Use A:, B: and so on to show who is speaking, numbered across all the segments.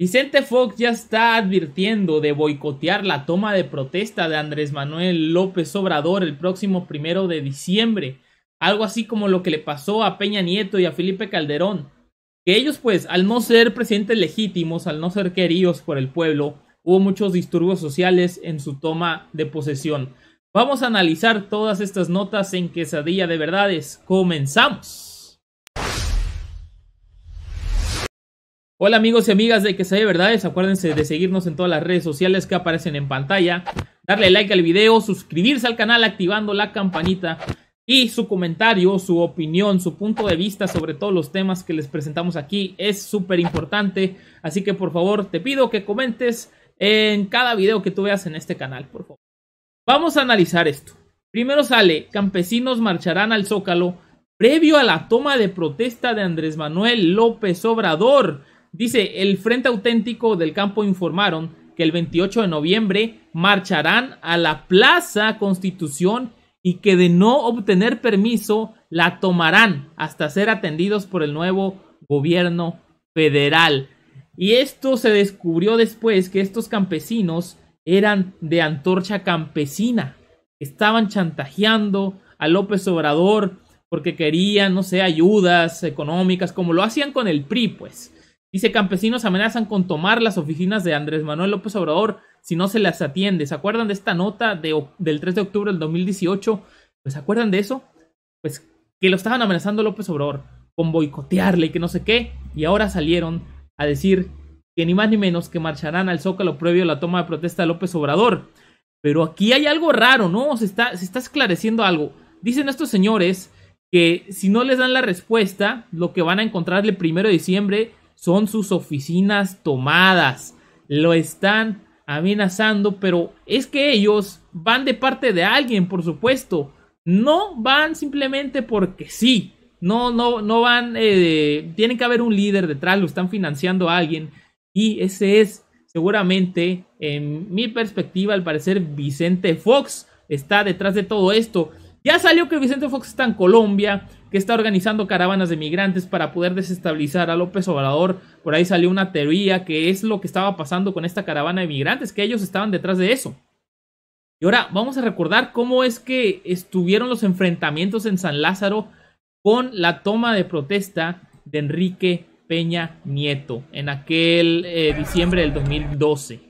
A: Vicente Fox ya está advirtiendo de boicotear la toma de protesta de Andrés Manuel López Obrador el próximo primero de diciembre, algo así como lo que le pasó a Peña Nieto y a Felipe Calderón, que ellos pues al no ser presidentes legítimos, al no ser queridos por el pueblo, hubo muchos disturbios sociales en su toma de posesión. Vamos a analizar todas estas notas en quesadilla de verdades. Comenzamos. Hola amigos y amigas de Que Sabe Verdades, acuérdense de seguirnos en todas las redes sociales que aparecen en pantalla, darle like al video, suscribirse al canal activando la campanita y su comentario, su opinión, su punto de vista sobre todos los temas que les presentamos aquí es súper importante, así que por favor te pido que comentes en cada video que tú veas en este canal, por favor. Vamos a analizar esto. Primero sale, campesinos marcharán al Zócalo previo a la toma de protesta de Andrés Manuel López Obrador Dice, el Frente Auténtico del Campo informaron que el 28 de noviembre marcharán a la Plaza Constitución y que de no obtener permiso la tomarán hasta ser atendidos por el nuevo gobierno federal. Y esto se descubrió después que estos campesinos eran de antorcha campesina. Estaban chantajeando a López Obrador porque querían, no sé, ayudas económicas, como lo hacían con el PRI, pues. Dice, campesinos amenazan con tomar las oficinas de Andrés Manuel López Obrador si no se las atiende. ¿Se acuerdan de esta nota de, del 3 de octubre del 2018? Pues, ¿se acuerdan de eso? Pues que lo estaban amenazando López Obrador con boicotearle y que no sé qué. Y ahora salieron a decir que ni más ni menos que marcharán al Zócalo previo a la toma de protesta de López Obrador. Pero aquí hay algo raro, ¿no? Se está, se está esclareciendo algo. Dicen estos señores que si no les dan la respuesta, lo que van a encontrarle primero de diciembre son sus oficinas tomadas. Lo están amenazando, pero es que ellos van de parte de alguien, por supuesto. No van simplemente porque sí. No, no, no van. Eh, tienen que haber un líder detrás, lo están financiando a alguien. Y ese es, seguramente, en mi perspectiva, al parecer, Vicente Fox está detrás de todo esto. Ya salió que Vicente Fox está en Colombia que está organizando caravanas de migrantes para poder desestabilizar a López Obrador. Por ahí salió una teoría que es lo que estaba pasando con esta caravana de migrantes, que ellos estaban detrás de eso. Y ahora vamos a recordar cómo es que estuvieron los enfrentamientos en San Lázaro con la toma de protesta de Enrique Peña Nieto en aquel eh, diciembre del 2012.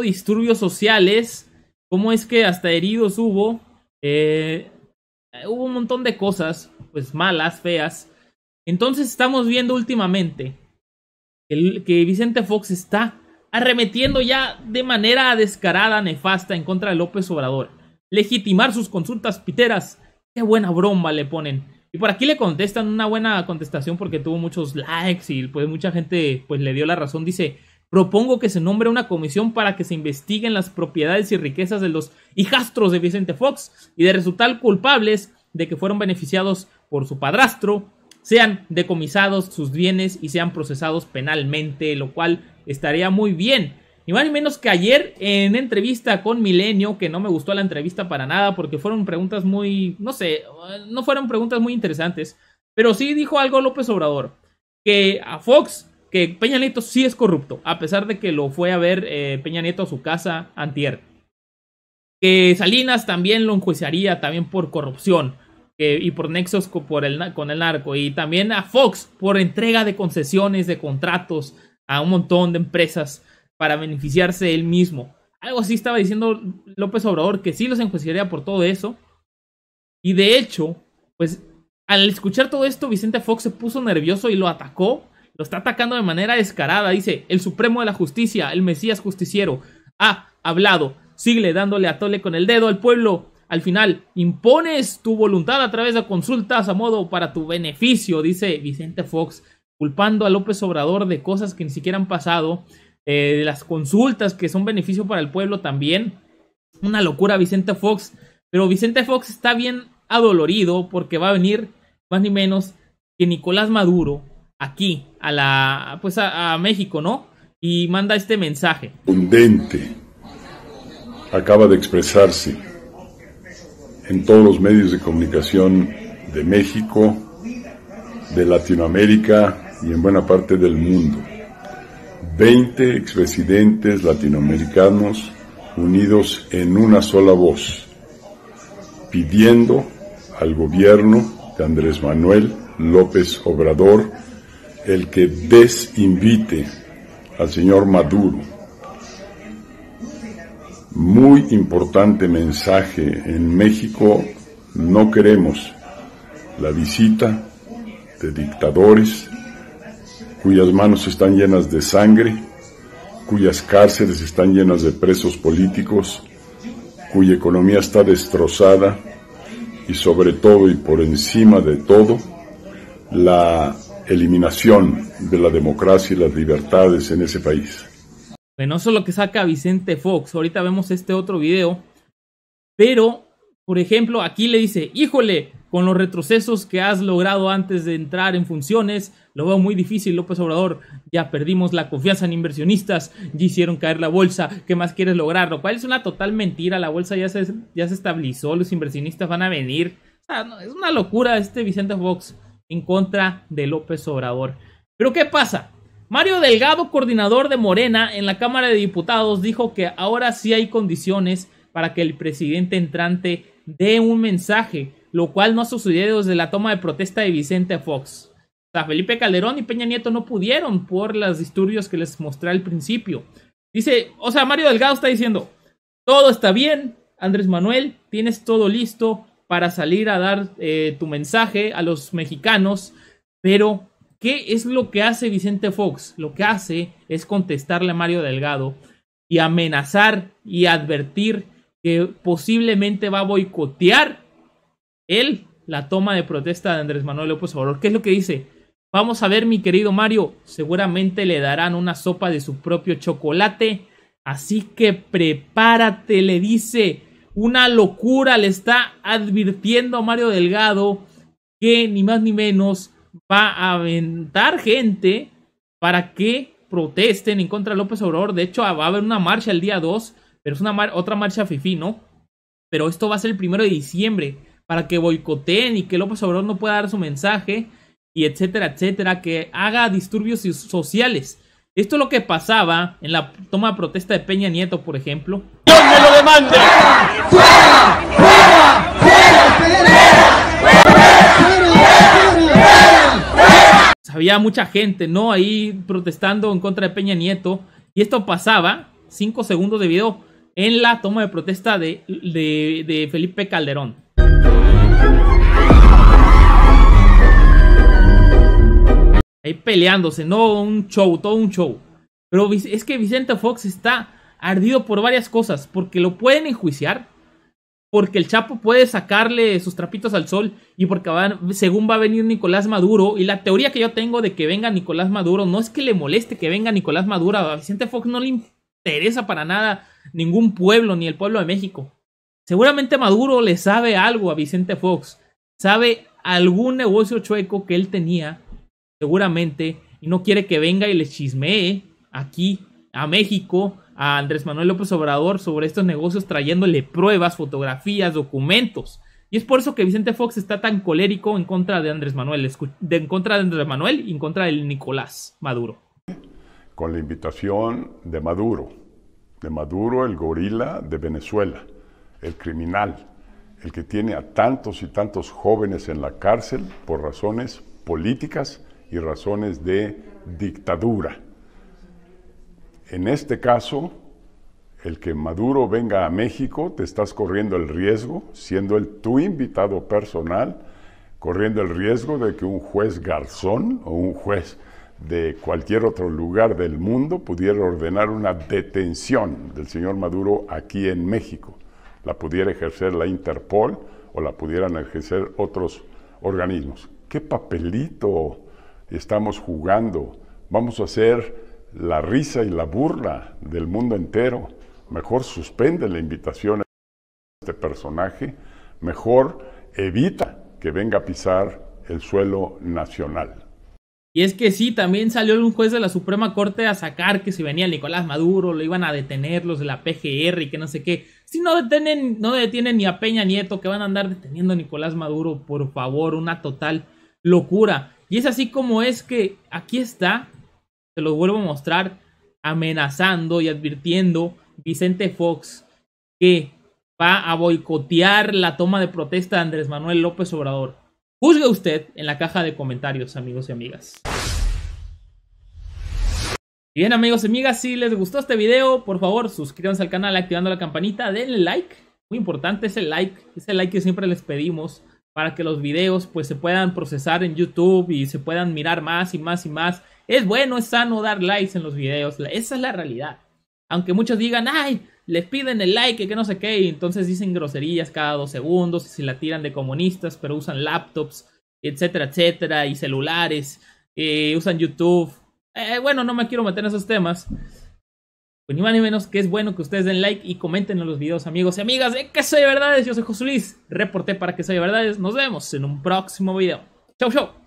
A: disturbios sociales, cómo es que hasta heridos hubo, eh, hubo un montón de cosas, pues malas, feas. Entonces estamos viendo últimamente que Vicente Fox está arremetiendo ya de manera descarada, nefasta, en contra de López Obrador. Legitimar sus consultas piteras. Qué buena broma le ponen. Y por aquí le contestan una buena contestación porque tuvo muchos likes y pues mucha gente pues le dio la razón. Dice, Propongo que se nombre una comisión para que se investiguen las propiedades y riquezas de los hijastros de Vicente Fox y de resultar culpables de que fueron beneficiados por su padrastro, sean decomisados sus bienes y sean procesados penalmente, lo cual estaría muy bien. y más ni menos que ayer en entrevista con Milenio, que no me gustó la entrevista para nada porque fueron preguntas muy, no sé, no fueron preguntas muy interesantes, pero sí dijo algo López Obrador, que a Fox que Peña Nieto sí es corrupto, a pesar de que lo fue a ver eh, Peña Nieto a su casa antier. Que Salinas también lo enjuiciaría también por corrupción eh, y por nexos con, el, con el narco. Y también a Fox por entrega de concesiones, de contratos a un montón de empresas para beneficiarse él mismo. Algo así estaba diciendo López Obrador, que sí los enjuiciaría por todo eso. Y de hecho, pues al escuchar todo esto, Vicente Fox se puso nervioso y lo atacó lo está atacando de manera descarada. Dice, el Supremo de la Justicia, el Mesías Justiciero, ha hablado. Sigue dándole a Tole con el dedo al pueblo. Al final, impones tu voluntad a través de consultas a modo para tu beneficio, dice Vicente Fox, culpando a López Obrador de cosas que ni siquiera han pasado, eh, de las consultas que son beneficio para el pueblo también. Una locura, Vicente Fox. Pero Vicente Fox está bien adolorido porque va a venir, más ni menos, que Nicolás Maduro aquí, a la, pues a, México, ¿no? Y manda este mensaje.
B: dente Acaba de expresarse en todos los medios de comunicación de México, de Latinoamérica y en buena parte del mundo. Veinte expresidentes latinoamericanos unidos en una sola voz, pidiendo al gobierno de Andrés Manuel López Obrador el que desinvite al señor Maduro. Muy importante mensaje. En México no queremos la visita de dictadores cuyas manos están llenas de sangre, cuyas cárceles están llenas de presos políticos, cuya economía está destrozada y sobre todo y por encima de todo, la eliminación de la democracia y las libertades en ese país.
A: Bueno, eso es lo que saca Vicente Fox. Ahorita vemos este otro video. Pero, por ejemplo, aquí le dice, híjole, con los retrocesos que has logrado antes de entrar en funciones, lo veo muy difícil, López Obrador. Ya perdimos la confianza en inversionistas, ya hicieron caer la bolsa, ¿qué más quieres lograr? Lo cual es una total mentira, la bolsa ya se, ya se estabilizó, los inversionistas van a venir. es una locura este Vicente Fox en contra de López Obrador. Pero ¿qué pasa? Mario Delgado, coordinador de Morena en la Cámara de Diputados, dijo que ahora sí hay condiciones para que el presidente entrante dé un mensaje, lo cual no ha sucedido desde la toma de protesta de Vicente Fox. O sea, Felipe Calderón y Peña Nieto no pudieron por los disturbios que les mostré al principio. Dice, o sea, Mario Delgado está diciendo, todo está bien, Andrés Manuel, tienes todo listo, para salir a dar eh, tu mensaje a los mexicanos, pero ¿qué es lo que hace Vicente Fox? Lo que hace es contestarle a Mario Delgado y amenazar y advertir que posiblemente va a boicotear él la toma de protesta de Andrés Manuel López Obrador. ¿Qué es lo que dice? Vamos a ver, mi querido Mario, seguramente le darán una sopa de su propio chocolate, así que prepárate, le dice, una locura. Le está advirtiendo a Mario Delgado que ni más ni menos va a aventar gente para que protesten en contra de López Obrador. De hecho, va a haber una marcha el día 2, pero es una otra marcha fifi, ¿no? Pero esto va a ser el primero de diciembre para que boicoteen y que López Obrador no pueda dar su mensaje y etcétera, etcétera, que haga disturbios sociales. Esto es lo que pasaba en la toma de protesta de Peña Nieto, por ejemplo. ¡Dios me lo
B: demande! ¡Fuera! ¡Fuera! ¡Fuera!
A: Había mucha gente, ¿no? Ahí protestando en contra de Peña Nieto. Y esto pasaba, cinco segundos de video, en la toma de protesta de Felipe Calderón. ahí peleándose, no un show, todo un show. Pero es que Vicente Fox está ardido por varias cosas, porque lo pueden enjuiciar, porque el Chapo puede sacarle sus trapitos al sol y porque según va a venir Nicolás Maduro, y la teoría que yo tengo de que venga Nicolás Maduro no es que le moleste que venga Nicolás Maduro, a Vicente Fox no le interesa para nada ningún pueblo ni el pueblo de México. Seguramente Maduro le sabe algo a Vicente Fox, sabe algún negocio chueco que él tenía seguramente, y no quiere que venga y le chismee aquí a México a Andrés Manuel López Obrador sobre estos negocios trayéndole pruebas, fotografías, documentos. Y es por eso que Vicente Fox está tan colérico en contra de Andrés Manuel, de, en contra de Andrés Manuel y en contra del Nicolás Maduro.
B: Con la invitación de Maduro, de Maduro el gorila de Venezuela, el criminal, el que tiene a tantos y tantos jóvenes en la cárcel por razones políticas y razones de dictadura. En este caso, el que Maduro venga a México, te estás corriendo el riesgo, siendo el tu invitado personal, corriendo el riesgo de que un juez garzón o un juez de cualquier otro lugar del mundo pudiera ordenar una detención del señor Maduro aquí en México. La pudiera ejercer la Interpol o la pudieran ejercer otros organismos. ¿Qué papelito estamos jugando, vamos a hacer la risa y la burla del mundo entero. Mejor suspende la invitación a este personaje, mejor evita que venga a pisar el suelo nacional.
A: Y es que sí, también salió un juez de la Suprema Corte a sacar que si venía Nicolás Maduro, lo iban a detener los de la PGR y que no sé qué. Si no detienen, no detienen ni a Peña Nieto, que van a andar deteniendo a Nicolás Maduro, por favor, una total locura. Y es así como es que aquí está, se lo vuelvo a mostrar, amenazando y advirtiendo Vicente Fox que va a boicotear la toma de protesta de Andrés Manuel López Obrador. Juzgue usted en la caja de comentarios, amigos y amigas. bien amigos y amigas, si les gustó este video, por favor suscríbanse al canal activando la campanita, denle like, muy importante ese like, ese like que siempre les pedimos para que los videos pues se puedan procesar en YouTube y se puedan mirar más y más y más. Es bueno, es sano dar likes en los videos, esa es la realidad. Aunque muchos digan, ay, les piden el like, que no sé qué, y entonces dicen groserías cada dos segundos, y se la tiran de comunistas, pero usan laptops, etcétera, etcétera, y celulares, y eh, usan YouTube. Eh, bueno, no me quiero meter en esos temas pues ni más ni menos que es bueno que ustedes den like y comenten en los videos, amigos y amigas de Que Soy de Verdades. Yo soy José Luis, reporté para Que Soy de Verdades. Nos vemos en un próximo video. Chau, chau.